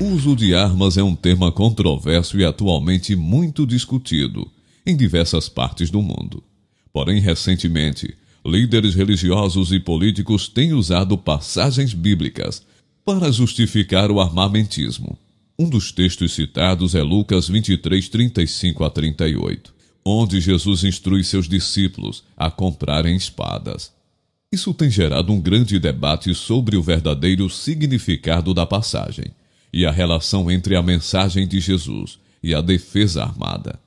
uso de armas é um tema controverso e atualmente muito discutido em diversas partes do mundo. Porém, recentemente, líderes religiosos e políticos têm usado passagens bíblicas para justificar o armamentismo. Um dos textos citados é Lucas 23, 35 a 38 onde Jesus instrui seus discípulos a comprarem espadas. Isso tem gerado um grande debate sobre o verdadeiro significado da passagem e a relação entre a mensagem de Jesus e a defesa armada.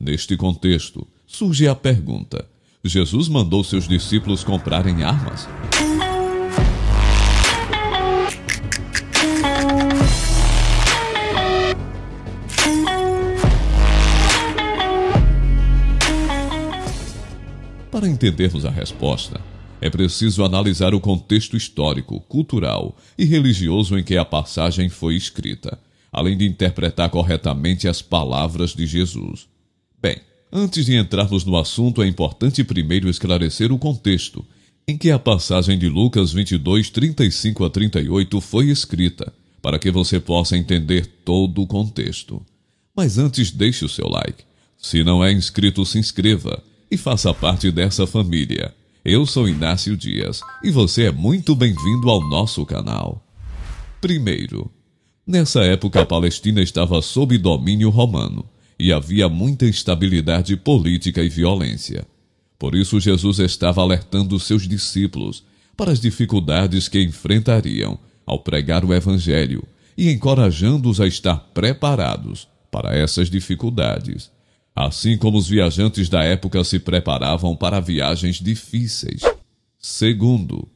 Neste contexto, surge a pergunta: Jesus mandou seus discípulos comprarem armas? Para entendermos a resposta, é preciso analisar o contexto histórico, cultural e religioso em que a passagem foi escrita, além de interpretar corretamente as palavras de Jesus. Bem, antes de entrarmos no assunto, é importante primeiro esclarecer o contexto em que a passagem de Lucas 22, 35 a 38 foi escrita, para que você possa entender todo o contexto. Mas antes, deixe o seu like. Se não é inscrito, se inscreva e faça parte dessa família. Eu sou Inácio Dias e você é muito bem-vindo ao nosso canal. Primeiro, nessa época a Palestina estava sob domínio romano e havia muita instabilidade política e violência. Por isso, Jesus estava alertando seus discípulos para as dificuldades que enfrentariam ao pregar o Evangelho e encorajando-os a estar preparados para essas dificuldades assim como os viajantes da época se preparavam para viagens difíceis. Segundo,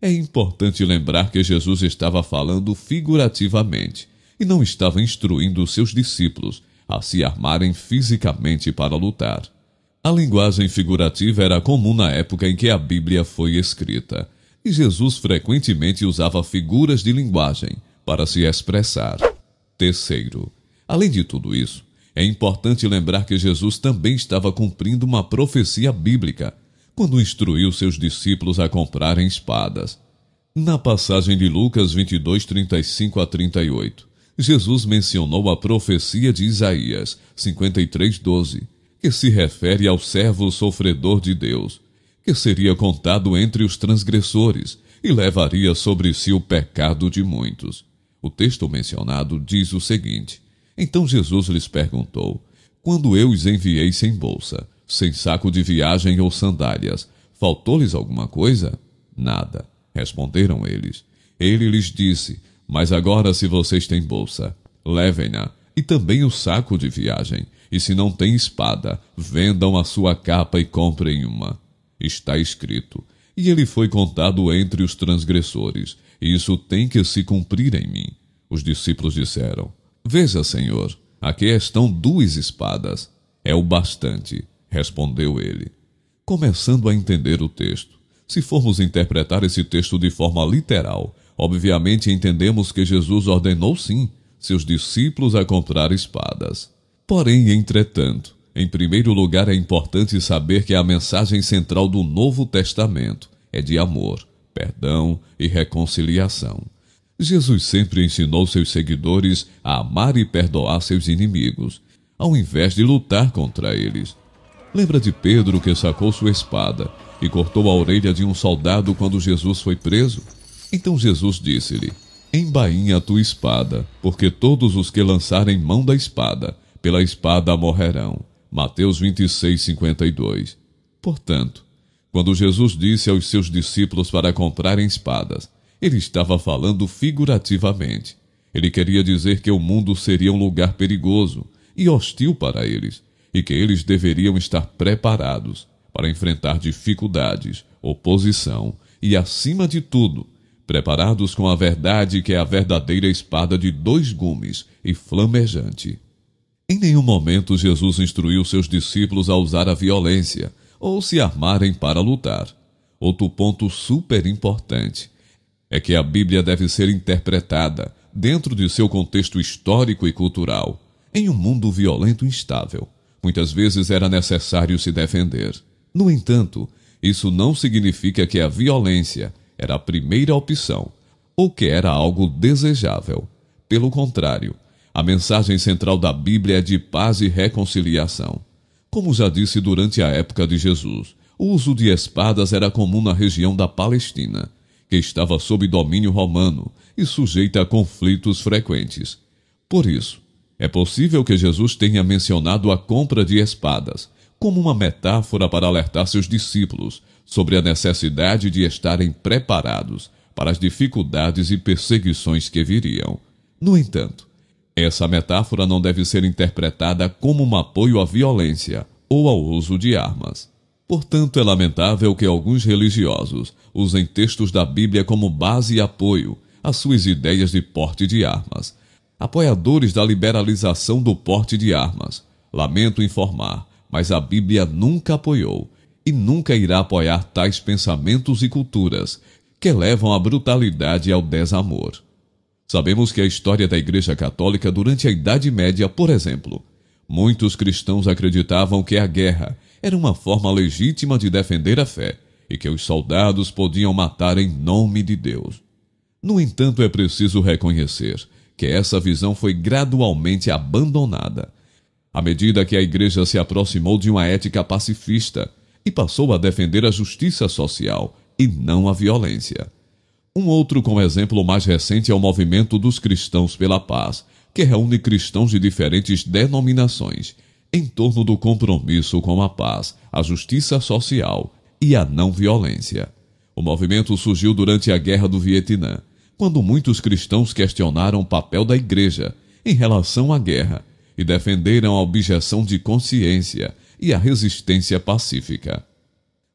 é importante lembrar que Jesus estava falando figurativamente e não estava instruindo seus discípulos a se armarem fisicamente para lutar. A linguagem figurativa era comum na época em que a Bíblia foi escrita, e Jesus frequentemente usava figuras de linguagem para se expressar. Terceiro, além de tudo isso, é importante lembrar que Jesus também estava cumprindo uma profecia bíblica quando instruiu seus discípulos a comprarem espadas. Na passagem de Lucas 22, 35 a 38, Jesus mencionou a profecia de Isaías 53, 12, que se refere ao servo sofredor de Deus, que seria contado entre os transgressores e levaria sobre si o pecado de muitos. O texto mencionado diz o seguinte: então Jesus lhes perguntou: Quando eu os enviei sem bolsa, sem saco de viagem ou sandálias, faltou-lhes alguma coisa? Nada. Responderam eles. Ele lhes disse: Mas agora, se vocês têm bolsa, levem-na, e também o saco de viagem. E se não têm espada, vendam a sua capa e comprem uma. Está escrito: E ele foi contado entre os transgressores, e isso tem que se cumprir em mim. Os discípulos disseram: Veja, senhor, aqui estão duas espadas. É o bastante, respondeu ele. Começando a entender o texto. Se formos interpretar esse texto de forma literal, obviamente entendemos que Jesus ordenou sim seus discípulos a comprar espadas. Porém, entretanto, em primeiro lugar é importante saber que a mensagem central do Novo Testamento é de amor, perdão e reconciliação. Jesus sempre ensinou seus seguidores a amar e perdoar seus inimigos, ao invés de lutar contra eles. Lembra de Pedro que sacou sua espada e cortou a orelha de um soldado quando Jesus foi preso? Então Jesus disse-lhe: Embainha a tua espada, porque todos os que lançarem mão da espada, pela espada morrerão. Mateus 26, 52. Portanto, quando Jesus disse aos seus discípulos para comprarem espadas, ele estava falando figurativamente. Ele queria dizer que o mundo seria um lugar perigoso e hostil para eles, e que eles deveriam estar preparados para enfrentar dificuldades, oposição e, acima de tudo, preparados com a verdade que é a verdadeira espada de dois gumes e flamejante. Em nenhum momento Jesus instruiu seus discípulos a usar a violência ou se armarem para lutar. Outro ponto super importante é que a Bíblia deve ser interpretada dentro de seu contexto histórico e cultural. Em um mundo violento e instável, muitas vezes era necessário se defender. No entanto, isso não significa que a violência era a primeira opção ou que era algo desejável. Pelo contrário, a mensagem central da Bíblia é de paz e reconciliação. Como já disse durante a época de Jesus, o uso de espadas era comum na região da Palestina que estava sob domínio romano e sujeita a conflitos frequentes. Por isso, é possível que Jesus tenha mencionado a compra de espadas como uma metáfora para alertar seus discípulos sobre a necessidade de estarem preparados para as dificuldades e perseguições que viriam. No entanto, essa metáfora não deve ser interpretada como um apoio à violência ou ao uso de armas. Portanto, é lamentável que alguns religiosos usem textos da Bíblia como base e apoio às suas ideias de porte de armas. Apoiadores da liberalização do porte de armas. Lamento informar, mas a Bíblia nunca apoiou e nunca irá apoiar tais pensamentos e culturas que levam à brutalidade e ao desamor. Sabemos que a história da Igreja Católica durante a Idade Média, por exemplo, muitos cristãos acreditavam que a guerra era uma forma legítima de defender a fé e que os soldados podiam matar em nome de Deus. No entanto, é preciso reconhecer que essa visão foi gradualmente abandonada à medida que a Igreja se aproximou de uma ética pacifista e passou a defender a justiça social e não a violência. Um outro como exemplo mais recente é o movimento dos cristãos pela paz, que reúne cristãos de diferentes denominações em torno do compromisso com a paz, a justiça social e a não violência. O movimento surgiu durante a Guerra do Vietnã, quando muitos cristãos questionaram o papel da Igreja em relação à guerra e defenderam a objeção de consciência e a resistência pacífica.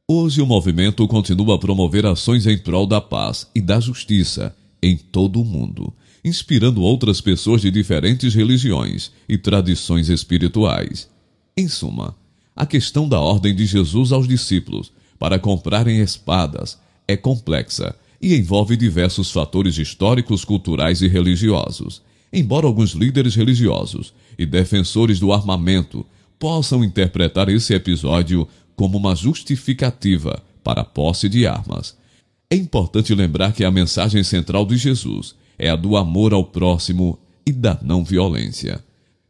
Hoje, o movimento continua a promover ações em prol da paz e da justiça em todo o mundo inspirando outras pessoas de diferentes religiões e tradições espirituais. Em suma, a questão da ordem de Jesus aos discípulos para comprarem espadas é complexa e envolve diversos fatores históricos, culturais e religiosos. Embora alguns líderes religiosos e defensores do armamento possam interpretar esse episódio como uma justificativa para a posse de armas, é importante lembrar que a mensagem central de Jesus é a do amor ao próximo e da não violência.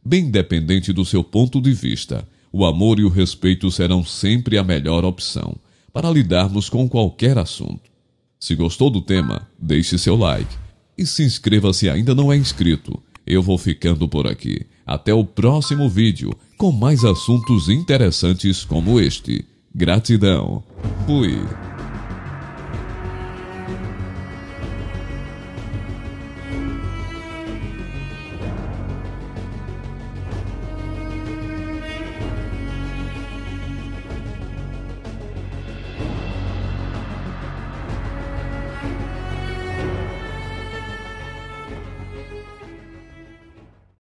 Bem independente do seu ponto de vista, o amor e o respeito serão sempre a melhor opção para lidarmos com qualquer assunto. Se gostou do tema, deixe seu like e se inscreva se ainda não é inscrito. Eu vou ficando por aqui. Até o próximo vídeo com mais assuntos interessantes como este. Gratidão. Fui.